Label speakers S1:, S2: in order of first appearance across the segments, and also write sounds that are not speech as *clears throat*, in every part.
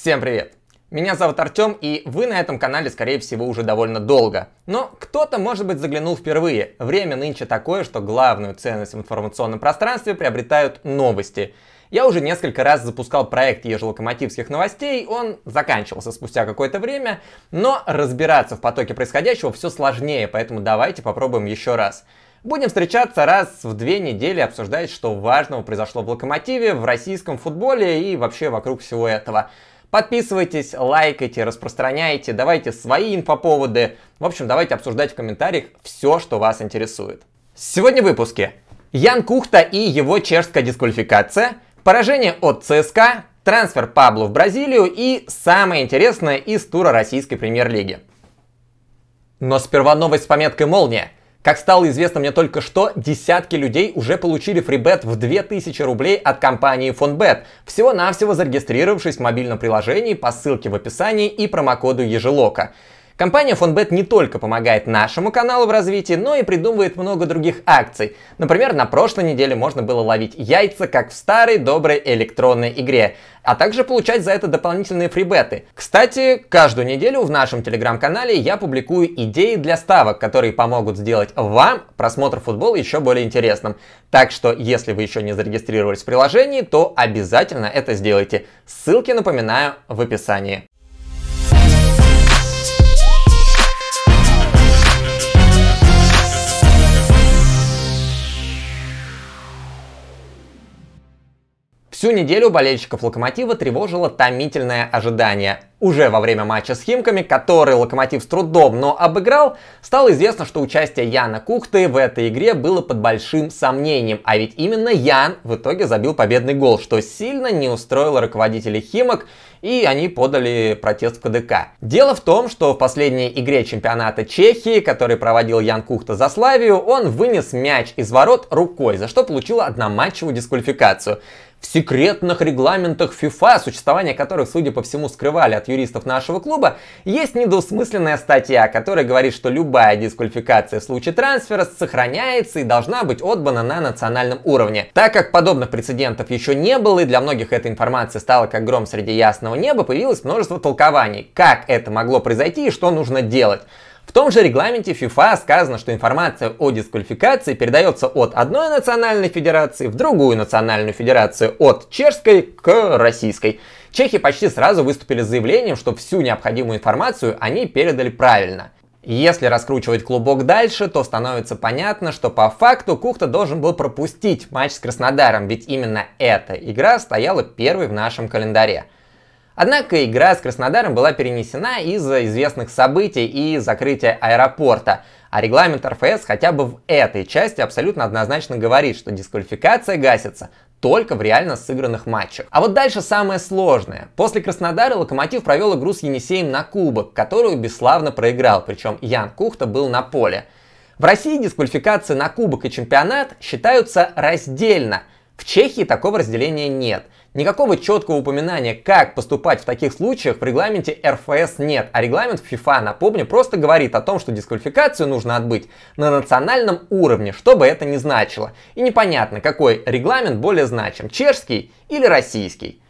S1: Всем привет! Меня зовут Артем, и вы на этом канале, скорее всего, уже довольно долго. Но кто-то, может быть, заглянул впервые. Время нынче такое, что главную ценность в информационном пространстве приобретают новости. Я уже несколько раз запускал проект ежелокомотивских новостей, он заканчивался спустя какое-то время, но разбираться в потоке происходящего все сложнее, поэтому давайте попробуем еще раз. Будем встречаться раз в две недели, обсуждать, что важного произошло в Локомотиве, в российском футболе и вообще вокруг всего этого. Подписывайтесь, лайкайте, распространяйте, давайте свои инфоповоды. В общем, давайте обсуждать в комментариях все, что вас интересует. Сегодня в выпуске. Ян Кухта и его чешская дисквалификация, поражение от ЦСКА, трансфер Пабло в Бразилию и самое интересное из тура российской премьер-лиги. Но сперва новость с пометкой «Молния». Как стало известно мне только что, десятки людей уже получили фрибет в 2000 рублей от компании FunBet всего-навсего зарегистрировавшись в мобильном приложении по ссылке в описании и промокоду ежелока. Компания FonBet не только помогает нашему каналу в развитии, но и придумывает много других акций. Например, на прошлой неделе можно было ловить яйца, как в старой доброй электронной игре, а также получать за это дополнительные фрибеты. Кстати, каждую неделю в нашем телеграм-канале я публикую идеи для ставок, которые помогут сделать вам просмотр футбола еще более интересным. Так что, если вы еще не зарегистрировались в приложении, то обязательно это сделайте. Ссылки, напоминаю, в описании. Всю неделю болельщиков «Локомотива» тревожило томительное ожидание. Уже во время матча с «Химками», который «Локомотив» с трудом, но обыграл, стало известно, что участие Яна Кухты в этой игре было под большим сомнением. А ведь именно Ян в итоге забил победный гол, что сильно не устроило руководителей «Химок», и они подали протест в КДК. Дело в том, что в последней игре чемпионата Чехии, который проводил Ян Кухта за Славию, он вынес мяч из ворот рукой, за что получил одноматчевую дисквалификацию в секретных регламентах FIFA, существование которых, судя по всему, скрывали от юристов нашего клуба, есть недвусмысленная статья, которая говорит, что любая дисквалификация в случае трансфера сохраняется и должна быть отбана на национальном уровне. Так как подобных прецедентов еще не было, и для многих эта информация стала как гром среди ясного неба, появилось множество толкований, как это могло произойти и что нужно делать. В том же регламенте FIFA сказано, что информация о дисквалификации передается от одной национальной федерации в другую национальную федерацию, от чешской к российской. Чехи почти сразу выступили с заявлением, что всю необходимую информацию они передали правильно. Если раскручивать клубок дальше, то становится понятно, что по факту Кухта должен был пропустить матч с Краснодаром, ведь именно эта игра стояла первой в нашем календаре. Однако игра с Краснодаром была перенесена из-за известных событий и закрытия аэропорта. А регламент РФС хотя бы в этой части абсолютно однозначно говорит, что дисквалификация гасится только в реально сыгранных матчах. А вот дальше самое сложное. После Краснодара Локомотив провел игру с Енисеем на кубок, которую бесславно проиграл, причем Ян Кухта был на поле. В России дисквалификации на кубок и чемпионат считаются раздельно – в Чехии такого разделения нет. Никакого четкого упоминания, как поступать в таких случаях, в регламенте РФС нет, а регламент FIFA, напомню, просто говорит о том, что дисквалификацию нужно отбыть на национальном уровне, что бы это ни значило. И непонятно, какой регламент более значим, чешский или российский.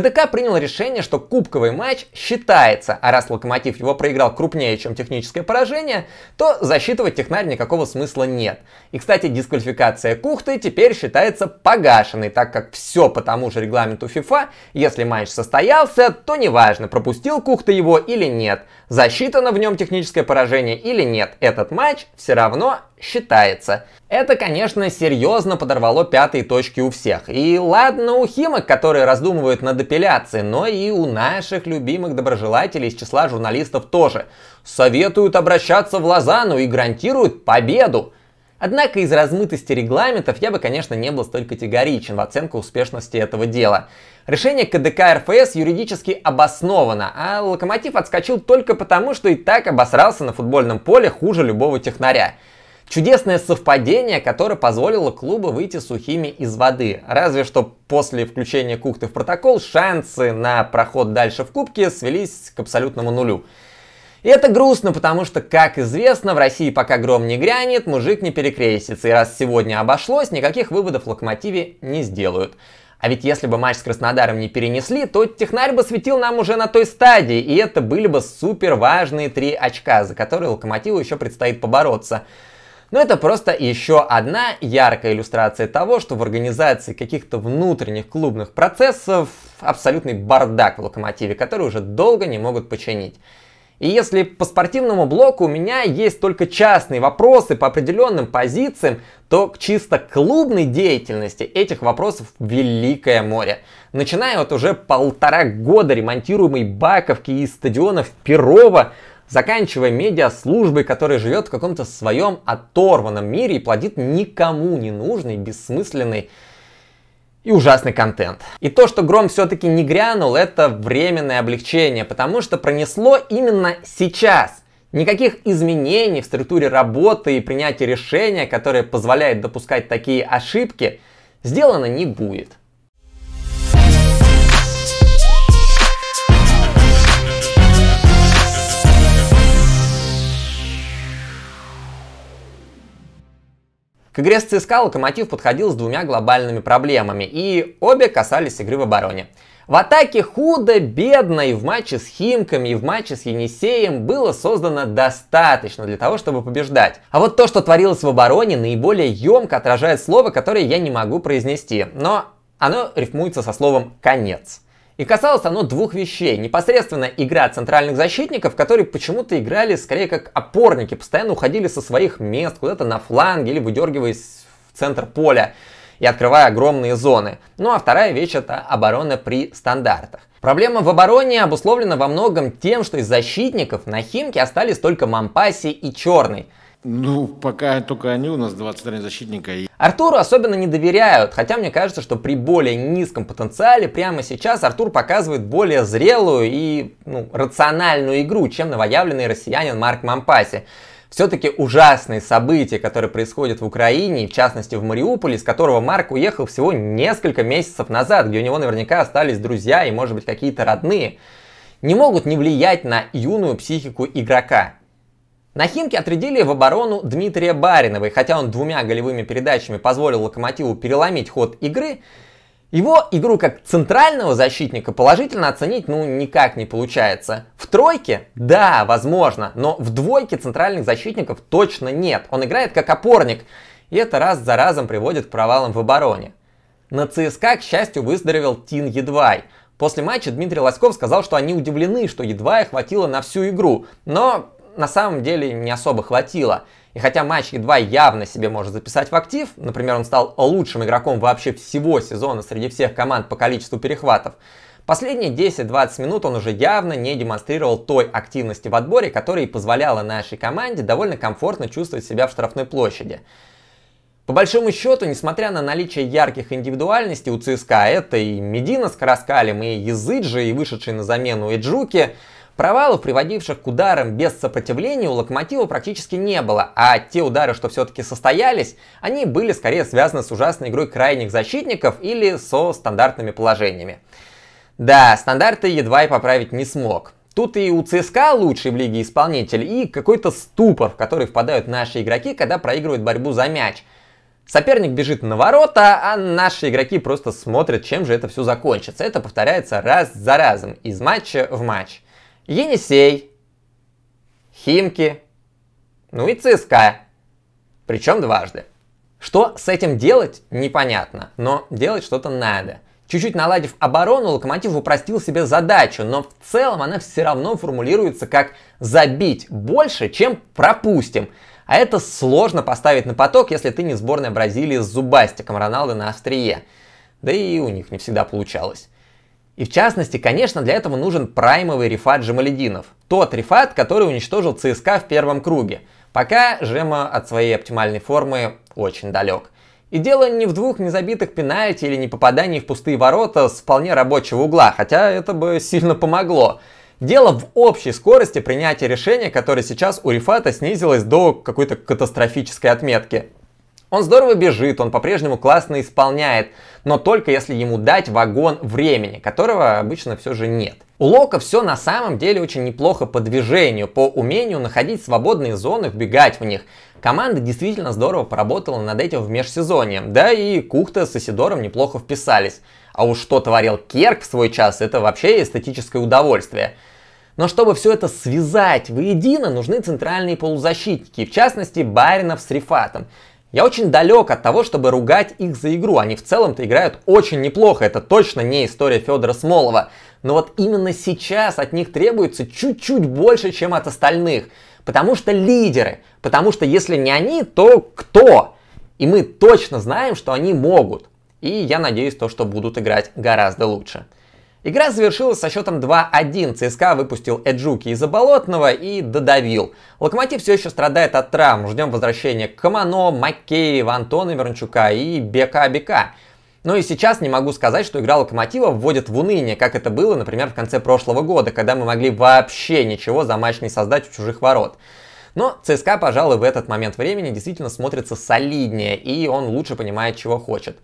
S1: КДК принял решение, что кубковый матч считается, а раз Локомотив его проиграл крупнее, чем техническое поражение, то засчитывать технарь никакого смысла нет. И, кстати, дисквалификация Кухты теперь считается погашенной, так как все по тому же регламенту ФИФА, если матч состоялся, то неважно, пропустил Кухта его или нет, засчитано в нем техническое поражение или нет, этот матч все равно считается. Это, конечно, серьезно подорвало пятые точки у всех. И ладно у химок, которые раздумывают над апелляцией, но и у наших любимых доброжелателей из числа журналистов тоже. Советуют обращаться в Лозанну и гарантируют победу. Однако из размытости регламентов я бы, конечно, не был столь категоричен в оценке успешности этого дела. Решение КДК РФС юридически обосновано, а Локомотив отскочил только потому, что и так обосрался на футбольном поле хуже любого технаря. Чудесное совпадение, которое позволило клубу выйти сухими из воды. Разве что после включения Кухты в протокол шансы на проход дальше в Кубке свелись к абсолютному нулю. И это грустно, потому что, как известно, в России пока гром не грянет, мужик не перекрестится. И раз сегодня обошлось, никаких выводов в локомотиве не сделают. А ведь если бы матч с Краснодаром не перенесли, то технарь бы светил нам уже на той стадии, и это были бы супер важные три очка, за которые Локомотиву еще предстоит побороться. Но это просто еще одна яркая иллюстрация того, что в организации каких-то внутренних клубных процессов абсолютный бардак в локомотиве, который уже долго не могут починить. И если по спортивному блоку у меня есть только частные вопросы по определенным позициям, то к чисто клубной деятельности этих вопросов великое море. Начиная от уже полтора года ремонтируемой баковки и стадионов Перова, заканчивая медиаслужбой, которая живет в каком-то своем оторванном мире и плодит никому не нужный, бессмысленный и ужасный контент. И то, что гром все-таки не грянул, это временное облегчение, потому что пронесло именно сейчас. Никаких изменений в структуре работы и принятия решения, которое позволяет допускать такие ошибки, сделано не будет. К игре с ЦСКА «Локомотив» подходил с двумя глобальными проблемами, и обе касались игры в обороне. В атаке худо-бедно и в матче с Химками, и в матче с Енисеем было создано достаточно для того, чтобы побеждать. А вот то, что творилось в обороне, наиболее емко отражает слово, которое я не могу произнести, но оно рифмуется со словом «конец». И касалось оно двух вещей. Непосредственно игра центральных защитников, которые почему-то играли скорее как опорники, постоянно уходили со своих мест куда-то на фланг или выдергиваясь в центр поля и открывая огромные зоны. Ну а вторая вещь это оборона при стандартах. Проблема в обороне обусловлена во многом тем, что из защитников на Химке остались только Мампаси и Черный. Ну, пока только они у нас 23 защитника. Артуру особенно не доверяют, хотя мне кажется, что при более низком потенциале прямо сейчас Артур показывает более зрелую и ну, рациональную игру, чем новоявленный россиянин Марк Мампаси. Все-таки ужасные события, которые происходят в Украине, в частности в Мариуполе, из которого Марк уехал всего несколько месяцев назад, где у него наверняка остались друзья и, может быть, какие-то родные, не могут не влиять на юную психику игрока. На Химке отрядили в оборону Дмитрия Баринова, и хотя он двумя голевыми передачами позволил Локомотиву переломить ход игры, его игру как центрального защитника положительно оценить ну никак не получается. В тройке? Да, возможно, но в двойке центральных защитников точно нет. Он играет как опорник, и это раз за разом приводит к провалам в обороне. На ЦСКА, к счастью, выздоровел Тин Едвай. После матча Дмитрий Лоськов сказал, что они удивлены, что едва и хватило на всю игру. Но на самом деле не особо хватило. И хотя матч едва явно себе может записать в актив, например, он стал лучшим игроком вообще всего сезона среди всех команд по количеству перехватов, Последние 10-20 минут он уже явно не демонстрировал той активности в отборе, которая позволяла нашей команде довольно комфортно чувствовать себя в штрафной площади. По большому счету, несмотря на наличие ярких индивидуальностей у ЦСКА, это и Медина с Караскалем, и Языджи, и вышедший на замену Эджуки, Провалов, приводивших к ударам без сопротивления, у Локомотива практически не было, а те удары, что все-таки состоялись, они были скорее связаны с ужасной игрой крайних защитников или со стандартными положениями. Да, стандарты едва и поправить не смог. Тут и у ЦСКА лучший в лиге исполнитель, и какой-то ступор, в который впадают наши игроки, когда проигрывают борьбу за мяч. Соперник бежит на ворота, а наши игроки просто смотрят, чем же это все закончится. Это повторяется раз за разом, из матча в матч. Енисей, Химки, ну и ЦСКА. Причем дважды. Что с этим делать, непонятно, но делать что-то надо. Чуть-чуть наладив оборону, Локомотив упростил себе задачу, но в целом она все равно формулируется как «забить больше, чем пропустим». А это сложно поставить на поток, если ты не сборная Бразилии с зубастиком Роналдо на острие. Да и у них не всегда получалось. И в частности, конечно, для этого нужен праймовый рефат Жемалединов. Тот рефат, который уничтожил ЦСКА в первом круге. Пока Жема от своей оптимальной формы очень далек. И дело не в двух незабитых пенальти или не попадании в пустые ворота с вполне рабочего угла, хотя это бы сильно помогло. Дело в общей скорости принятия решения, которая сейчас у Рифата снизилась до какой-то катастрофической отметки. Он здорово бежит, он по-прежнему классно исполняет, но только если ему дать вагон времени, которого обычно все же нет. У Лока все на самом деле очень неплохо по движению, по умению находить свободные зоны, вбегать в них. Команда действительно здорово поработала над этим в межсезонье, да и Кухта с Исидором неплохо вписались. А уж что творил Керк в свой час, это вообще эстетическое удовольствие. Но чтобы все это связать воедино, нужны центральные полузащитники, в частности Баринов с Рифатом. Я очень далек от того, чтобы ругать их за игру. Они в целом-то играют очень неплохо. Это точно не история Федора Смолова. Но вот именно сейчас от них требуется чуть-чуть больше, чем от остальных. Потому что лидеры. Потому что если не они, то кто? И мы точно знаем, что они могут. И я надеюсь, то, что будут играть гораздо лучше. Игра завершилась со счетом 2-1. ЦСКА выпустил Эджуки из-за болотного и додавил. Локомотив все еще страдает от травм. Ждем возвращения Камано, Макеева, Антона Вернчука и Бека Бека. Но ну и сейчас не могу сказать, что игра Локомотива вводит в уныние, как это было, например, в конце прошлого года, когда мы могли вообще ничего за матч не создать у чужих ворот. Но ЦСКА, пожалуй, в этот момент времени действительно смотрится солиднее, и он лучше понимает, чего хочет.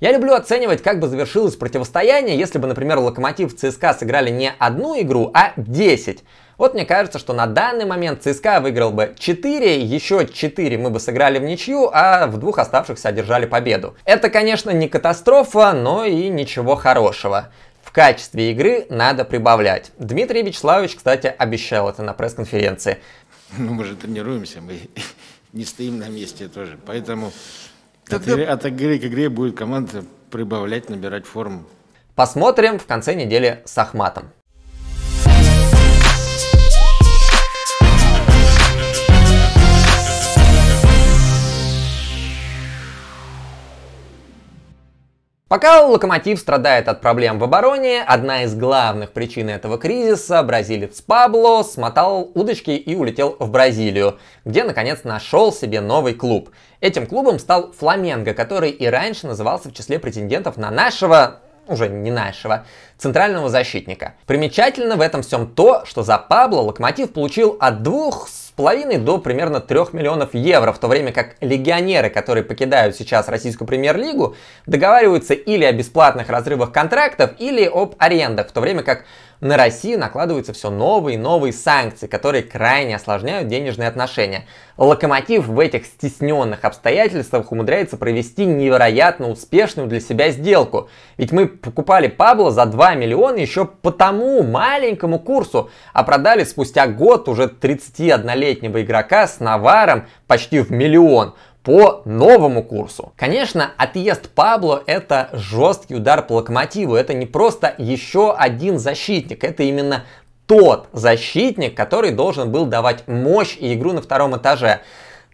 S1: Я люблю оценивать, как бы завершилось противостояние, если бы, например, Локомотив ЦСКА сыграли не одну игру, а 10. Вот мне кажется, что на данный момент ЦСКА выиграл бы 4, еще 4 мы бы сыграли в ничью, а в двух оставшихся одержали победу. Это, конечно, не катастрофа, но и ничего хорошего. В качестве игры надо прибавлять. Дмитрий Вячеславович, кстати, обещал это на пресс-конференции. *laughs* Ну, мы же тренируемся, мы *laughs* не стоим на месте тоже, поэтому Тогда... От, игры, от игры к игре будет команда прибавлять, набирать форму. Посмотрим в конце недели с Ахматом. Пока Локомотив страдает от проблем в обороне, одна из главных причин этого кризиса – бразилец Пабло смотал удочки и улетел в Бразилию, где, наконец, нашел себе новый клуб. Этим клубом стал Фламенго, который и раньше назывался в числе претендентов на нашего, уже не нашего, центрального защитника. Примечательно в этом всем то, что за Пабло Локомотив получил от двух 2,5 до примерно 3 миллионов евро, в то время как легионеры, которые покидают сейчас российскую премьер-лигу, договариваются или о бесплатных разрывах контрактов, или об арендах, в то время как на Россию накладываются все новые и новые санкции, которые крайне осложняют денежные отношения. Локомотив в этих стесненных обстоятельствах умудряется провести невероятно успешную для себя сделку. Ведь мы покупали Пабло за 2 миллиона еще по тому маленькому курсу, а продали спустя год уже 31-летнего игрока с наваром почти в миллион – по новому курсу. Конечно, отъезд Пабло это жесткий удар по локомотиву. Это не просто еще один защитник, это именно тот защитник, который должен был давать мощь и игру на втором этаже.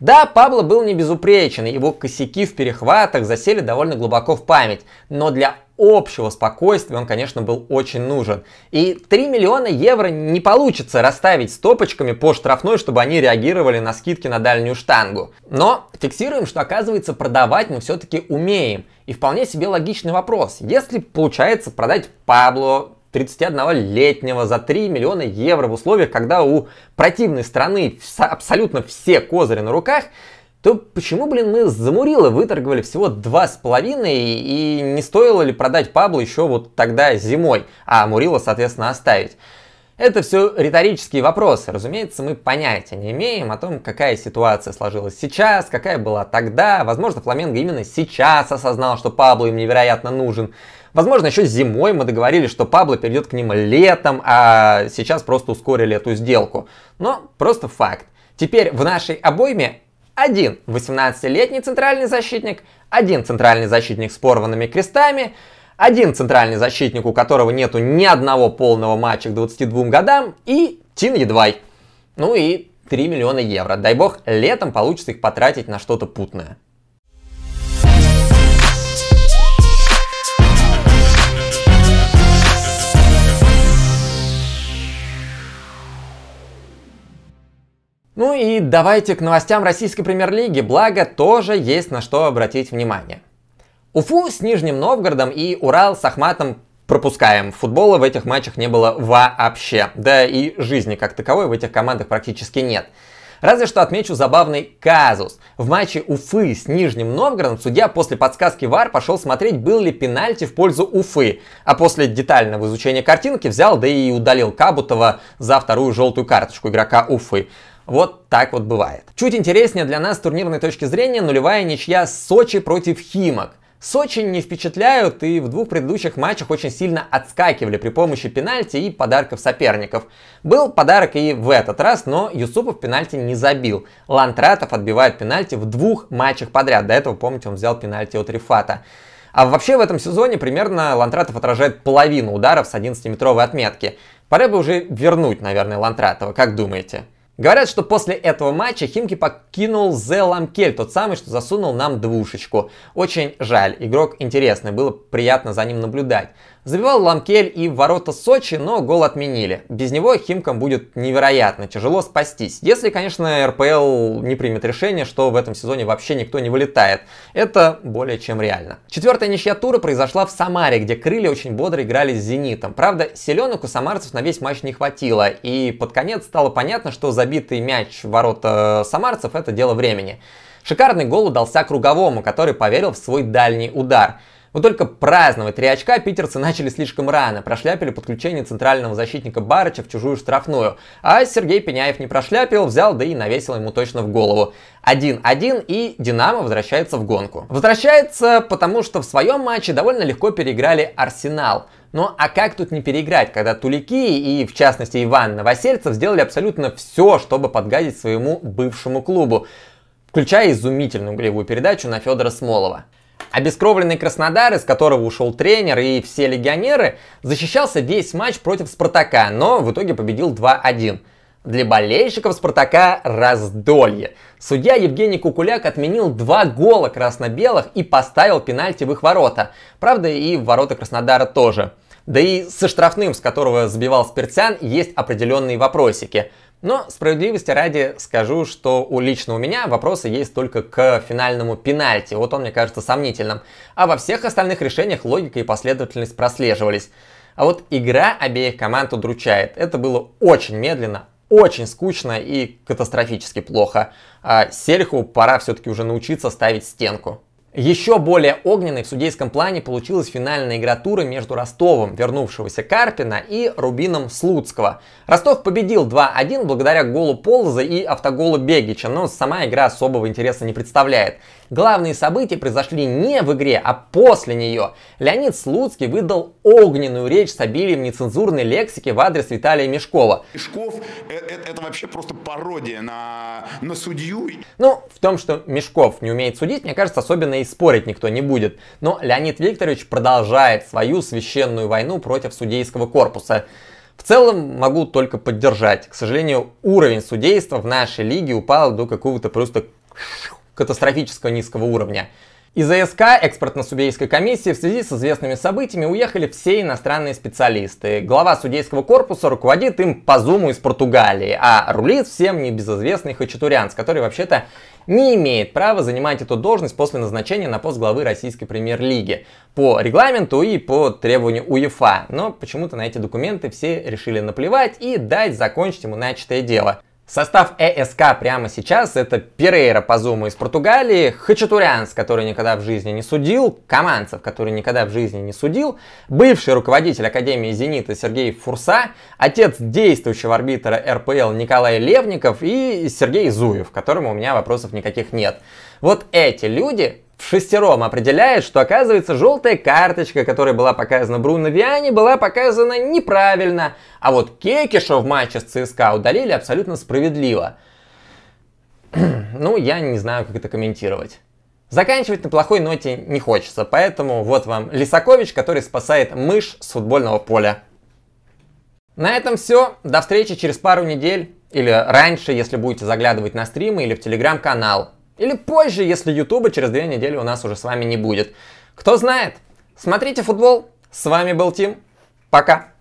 S1: Да, Пабло был не безупречен, его косяки в перехватах засели довольно глубоко в память, но для общего спокойствия он, конечно, был очень нужен. И 3 миллиона евро не получится расставить стопочками по штрафной, чтобы они реагировали на скидки на дальнюю штангу. Но фиксируем, что оказывается продавать мы все-таки умеем. И вполне себе логичный вопрос. Если получается продать Пабло, 31-летнего за 3 миллиона евро в условиях, когда у противной страны абсолютно все козыри на руках, то почему, блин, мы за Мурила выторговали всего два с половиной и не стоило ли продать Пабло еще вот тогда зимой, а Мурила, соответственно, оставить? Это все риторические вопросы. Разумеется, мы понятия не имеем о том, какая ситуация сложилась сейчас, какая была тогда. Возможно, Фламенго именно сейчас осознал, что Пабло им невероятно нужен. Возможно, еще зимой мы договорились, что Пабло перейдет к ним летом, а сейчас просто ускорили эту сделку. Но просто факт. Теперь в нашей обойме один 18-летний центральный защитник, один центральный защитник с порванными крестами, один центральный защитник, у которого нету ни одного полного матча к 22 годам, и Тин Едвай. Ну и 3 миллиона евро. Дай бог, летом получится их потратить на что-то путное. Ну и давайте к новостям российской премьер-лиги, благо тоже есть на что обратить внимание. Уфу с Нижним Новгородом и Урал с Ахматом пропускаем. Футбола в этих матчах не было вообще. Да и жизни как таковой в этих командах практически нет. Разве что отмечу забавный казус. В матче Уфы с Нижним Новгородом судья после подсказки ВАР пошел смотреть, был ли пенальти в пользу Уфы, а после детального изучения картинки взял, да и удалил Кабутова за вторую желтую карточку игрока Уфы. Вот так вот бывает. Чуть интереснее для нас с турнирной точки зрения нулевая ничья Сочи против Химок. Сочи не впечатляют и в двух предыдущих матчах очень сильно отскакивали при помощи пенальти и подарков соперников. Был подарок и в этот раз, но Юсупов пенальти не забил. Лантратов отбивает пенальти в двух матчах подряд. До этого, помните, он взял пенальти от Рифата. А вообще в этом сезоне примерно Лантратов отражает половину ударов с 11-метровой отметки. Пора бы уже вернуть, наверное, Лантратова, как думаете? Говорят, что после этого матча Химки покинул Зе Ламкель, тот самый, что засунул нам двушечку. Очень жаль, игрок интересный, было приятно за ним наблюдать. Забивал Ламкель и в ворота Сочи, но гол отменили. Без него Химкам будет невероятно тяжело спастись. Если, конечно, РПЛ не примет решение, что в этом сезоне вообще никто не вылетает. Это более чем реально. Четвертая ничья тура произошла в Самаре, где крылья очень бодро играли с «Зенитом». Правда, селенок у самарцев на весь матч не хватило, и под конец стало понятно, что забитый мяч в ворота самарцев – это дело времени. Шикарный гол удался Круговому, который поверил в свой дальний удар – вот только праздновать три очка питерцы начали слишком рано, прошляпили подключение центрального защитника Барыча в чужую штрафную, а Сергей Пеняев не прошляпил, взял да и навесил ему точно в голову. 1-1 и Динамо возвращается в гонку. Возвращается, потому что в своем матче довольно легко переиграли Арсенал. Но ну, а как тут не переиграть, когда Тулики и, в частности, Иван Новосельцев сделали абсолютно все, чтобы подгадить своему бывшему клубу, включая изумительную голевую передачу на Федора Смолова. Обескровленный Краснодар, из которого ушел тренер и все легионеры, защищался весь матч против Спартака, но в итоге победил 2-1. Для болельщиков Спартака раздолье. Судья Евгений Кукуляк отменил два гола красно-белых и поставил пенальти в их ворота. Правда, и в ворота Краснодара тоже. Да и со штрафным, с которого забивал Спиртян, есть определенные вопросики – но справедливости ради скажу, что у лично у меня вопросы есть только к финальному пенальти. Вот он мне кажется сомнительным. А во всех остальных решениях логика и последовательность прослеживались. А вот игра обеих команд удручает. Это было очень медленно, очень скучно и катастрофически плохо. А Сельху пора все-таки уже научиться ставить стенку. Еще более огненной в судейском плане получилась финальная игра тура между Ростовом, вернувшегося Карпина, и Рубином Слуцкого. Ростов победил 2-1 благодаря голу Полза и автоголу Бегича, но сама игра особого интереса не представляет. Главные события произошли не в игре, а после нее. Леонид Слуцкий выдал огненную речь с обилием нецензурной лексики в адрес Виталия Мешкова. Мешков это, э, это вообще просто пародия на, на судью. Ну, в том, что Мешков не умеет судить, мне кажется, особенно и спорить никто не будет. Но Леонид Викторович продолжает свою священную войну против судейского корпуса. В целом могу только поддержать. К сожалению, уровень судейства в нашей лиге упал до какого-то просто катастрофического низкого уровня. Из АСК экспортно-судейской комиссии в связи с известными событиями уехали все иностранные специалисты. Глава судейского корпуса руководит им по зуму из Португалии, а рулит всем небезызвестный Хачатурянс, который вообще-то не имеет права занимать эту должность после назначения на пост главы российской премьер-лиги по регламенту и по требованию УЕФА. Но почему-то на эти документы все решили наплевать и дать закончить ему начатое дело. Состав ЭСК прямо сейчас это Перейра по зуму из Португалии, Хачатурянс, который никогда в жизни не судил, Команцев, который никогда в жизни не судил, бывший руководитель Академии «Зенита» Сергей Фурса, отец действующего арбитра РПЛ Николай Левников и Сергей Зуев, к которому у меня вопросов никаких нет. Вот эти люди в шестером определяет, что оказывается желтая карточка, которая была показана Бруно Виани, была показана неправильно, а вот Кекиша в матче с ЦСКА удалили абсолютно справедливо. *clears throat* ну, я не знаю, как это комментировать. Заканчивать на плохой ноте не хочется, поэтому вот вам Лисакович, который спасает мышь с футбольного поля. На этом все. До встречи через пару недель или раньше, если будете заглядывать на стримы или в телеграм-канал. Или позже, если Ютуба через две недели у нас уже с вами не будет. Кто знает. Смотрите футбол. С вами был Тим. Пока.